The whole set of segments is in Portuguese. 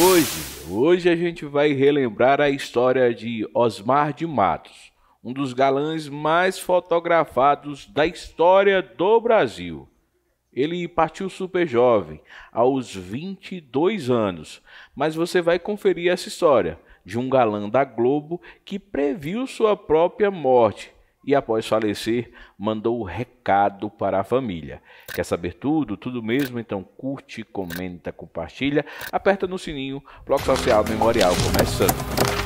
Hoje, hoje a gente vai relembrar a história de Osmar de Matos, um dos galãs mais fotografados da história do Brasil. Ele partiu super jovem, aos 22 anos, mas você vai conferir essa história de um galã da Globo que previu sua própria morte e, após falecer, mandou o recado para a família. Quer saber tudo? Tudo mesmo? Então curte, comenta, compartilha, aperta no sininho, Bloco Social Memorial começando.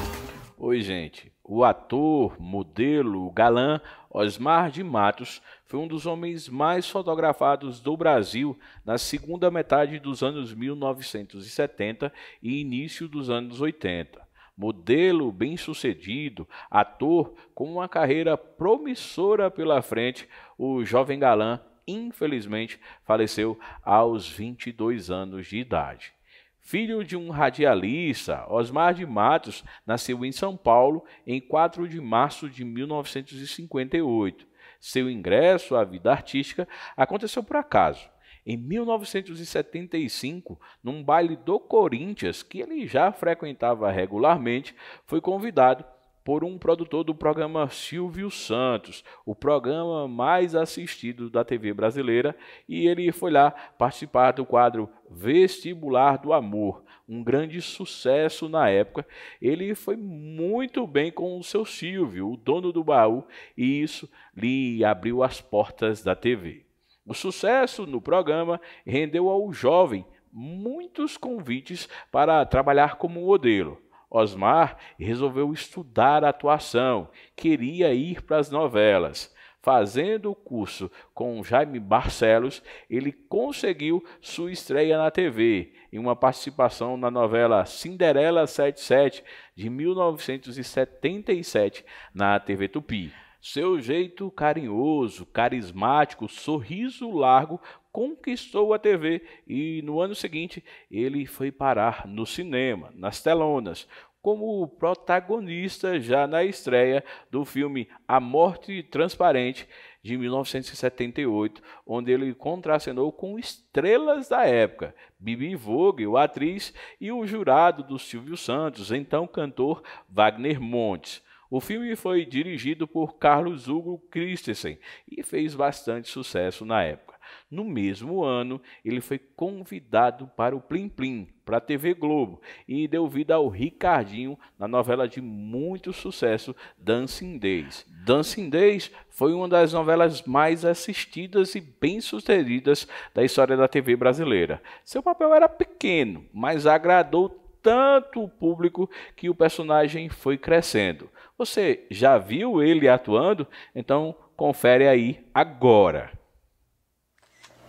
Oi, gente. O ator, modelo, galã Osmar de Matos foi um dos homens mais fotografados do Brasil na segunda metade dos anos 1970 e início dos anos 80 modelo bem-sucedido, ator com uma carreira promissora pela frente, o jovem galã, infelizmente, faleceu aos 22 anos de idade. Filho de um radialista, Osmar de Matos nasceu em São Paulo em 4 de março de 1958. Seu ingresso à vida artística aconteceu por acaso em 1975, num baile do Corinthians, que ele já frequentava regularmente, foi convidado por um produtor do programa Silvio Santos, o programa mais assistido da TV brasileira, e ele foi lá participar do quadro Vestibular do Amor, um grande sucesso na época. Ele foi muito bem com o seu Silvio, o dono do baú, e isso lhe abriu as portas da TV. O sucesso no programa rendeu ao jovem muitos convites para trabalhar como modelo. Osmar resolveu estudar atuação, queria ir para as novelas. Fazendo o curso com Jaime Barcelos, ele conseguiu sua estreia na TV, em uma participação na novela Cinderela 77, de 1977, na TV Tupi. Seu jeito carinhoso, carismático, sorriso largo conquistou a TV e no ano seguinte ele foi parar no cinema, nas telonas, como protagonista já na estreia do filme A Morte Transparente de 1978, onde ele contracenou com estrelas da época, Bibi Vogel, atriz, e o jurado do Silvio Santos, então cantor Wagner Montes. O filme foi dirigido por Carlos Hugo Christensen e fez bastante sucesso na época. No mesmo ano, ele foi convidado para o Plim Plim, para a TV Globo, e deu vida ao Ricardinho na novela de muito sucesso Dancing Days. Dancing Days foi uma das novelas mais assistidas e bem-sucedidas da história da TV brasileira. Seu papel era pequeno, mas agradou tanto o público que o personagem foi crescendo. Você já viu ele atuando? Então confere aí agora.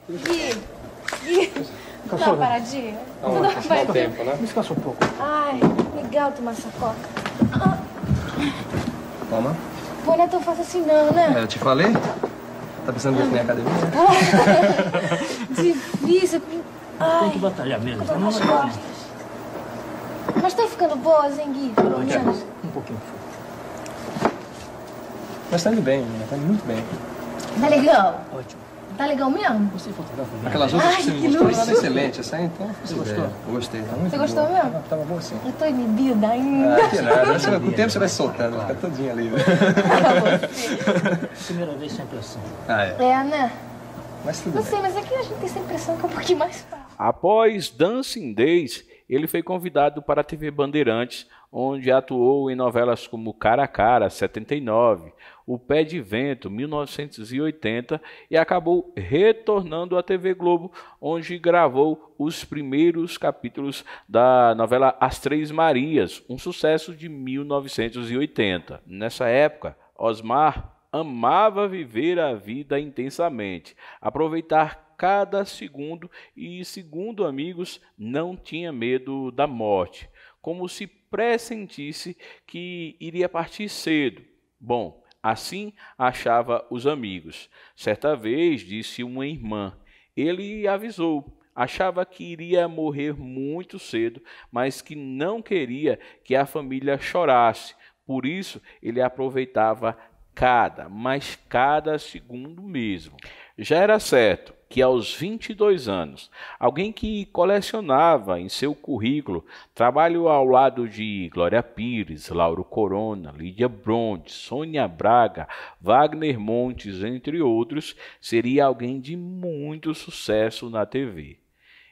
Gui, Gui, dá uma paradinha? Não, não, dá uma Tempo, né? Descansa um pouco. Ai, legal tomar essa coca. Ah. Toma. Pô, não é tão fácil assim não, né? É, eu te falei. Tá pensando que eu fui na academia? Né? Difícil. Ai. Tem que batalhar mesmo. Não, não, não. Mas está ficando boa, hein, Pelo menos. Um pouquinho. Mas tá indo bem, menina. Tá indo muito bem. Tá legal? Ótimo. Tá legal mesmo? Gostei de fotografia. Aquelas outras Ai, que você me mostrou excelentes, essa então? Você é, gostou? Eu gostei. Tá muito você gostou boa. mesmo? Tava, tava bom sim. Eu tô inibida ainda. Ah, que nada. Você, com o tempo você vai soltando, claro. fica todinha ali. Ah, Primeira vez sem pressão. Ah, é. É, né? Mas tudo Não bem. sei, mas aqui a gente tem essa impressão que é um pouquinho mais fácil. Após Dancing Days, ele foi convidado para a TV Bandeirantes, onde atuou em novelas como Cara a Cara, 79, O Pé de Vento, 1980, e acabou retornando à TV Globo, onde gravou os primeiros capítulos da novela As Três Marias, um sucesso de 1980. Nessa época, Osmar amava viver a vida intensamente, aproveitar cada segundo e, segundo amigos, não tinha medo da morte, como se pressentisse que iria partir cedo. Bom, assim achava os amigos. Certa vez disse uma irmã, ele avisou. Achava que iria morrer muito cedo, mas que não queria que a família chorasse. Por isso, ele aproveitava cada, mas cada segundo mesmo. Já era certo que aos 22 anos, alguém que colecionava em seu currículo trabalho ao lado de Glória Pires, Lauro Corona, Lídia Bronte, Sônia Braga, Wagner Montes, entre outros, seria alguém de muito sucesso na TV.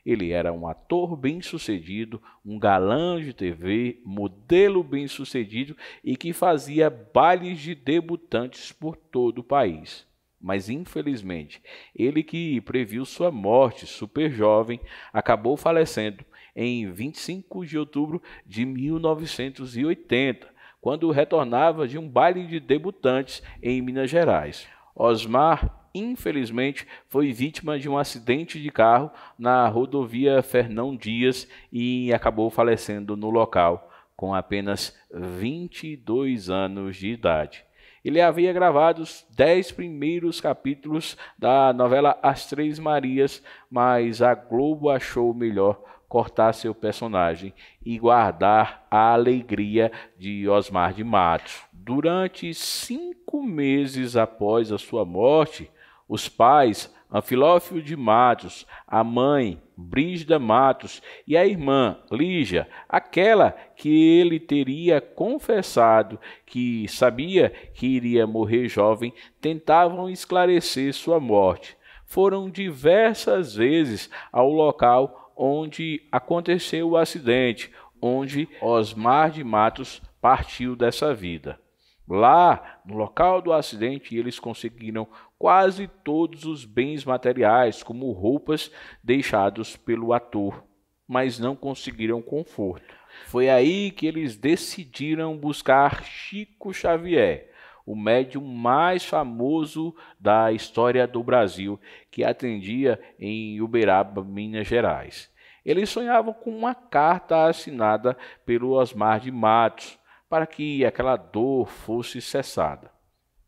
Ele era um ator bem-sucedido, um galã de TV, modelo bem-sucedido e que fazia bailes de debutantes por todo o país. Mas infelizmente, ele que previu sua morte super jovem, acabou falecendo em 25 de outubro de 1980, quando retornava de um baile de debutantes em Minas Gerais. Osmar infelizmente, foi vítima de um acidente de carro na rodovia Fernão Dias e acabou falecendo no local, com apenas 22 anos de idade. Ele havia gravado os dez primeiros capítulos da novela As Três Marias, mas a Globo achou melhor cortar seu personagem e guardar a alegria de Osmar de Matos. Durante cinco meses após a sua morte, os pais, Anfilófio de Matos, a mãe, Brígida Matos, e a irmã, Lígia, aquela que ele teria confessado que sabia que iria morrer jovem, tentavam esclarecer sua morte. Foram diversas vezes ao local onde aconteceu o acidente, onde Osmar de Matos partiu dessa vida. Lá, no local do acidente, eles conseguiram quase todos os bens materiais, como roupas deixados pelo ator, mas não conseguiram conforto. Foi aí que eles decidiram buscar Chico Xavier, o médium mais famoso da história do Brasil, que atendia em Uberaba, Minas Gerais. Eles sonhavam com uma carta assinada pelo Osmar de Matos para que aquela dor fosse cessada.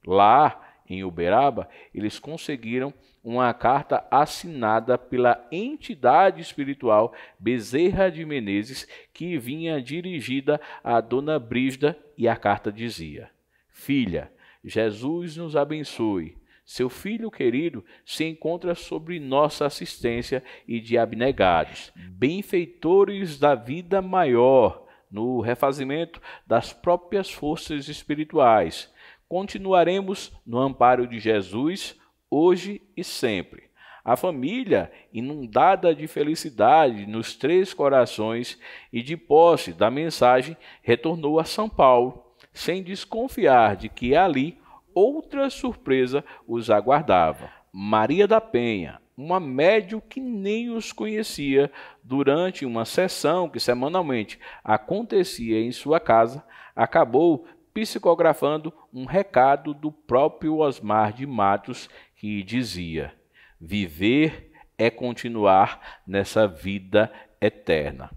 Lá, em Uberaba, eles conseguiram uma carta assinada pela entidade espiritual Bezerra de Menezes, que vinha dirigida a Dona Brígida e a carta dizia: Filha, Jesus nos abençoe. Seu filho querido se encontra sobre nossa assistência e de abnegados, benfeitores da vida maior, no refazimento das próprias forças espirituais Continuaremos no amparo de Jesus hoje e sempre. A família, inundada de felicidade nos três corações e de posse da mensagem, retornou a São Paulo, sem desconfiar de que ali outra surpresa os aguardava. Maria da Penha, uma médium que nem os conhecia, durante uma sessão que semanalmente acontecia em sua casa, acabou psicografando um recado do próprio Osmar de Matos que dizia: Viver é continuar nessa vida eterna.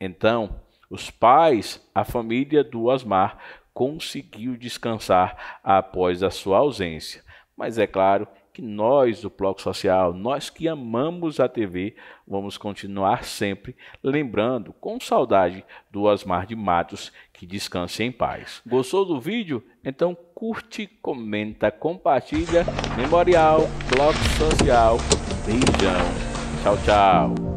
Então, os pais, a família do Osmar, conseguiu descansar após a sua ausência, mas é claro que nós, o Bloco Social, nós que amamos a TV, vamos continuar sempre lembrando com saudade do Osmar de Matos, que descanse em paz. Gostou do vídeo? Então curte, comenta, compartilha. Memorial, Bloco Social, beijão. Tchau, tchau.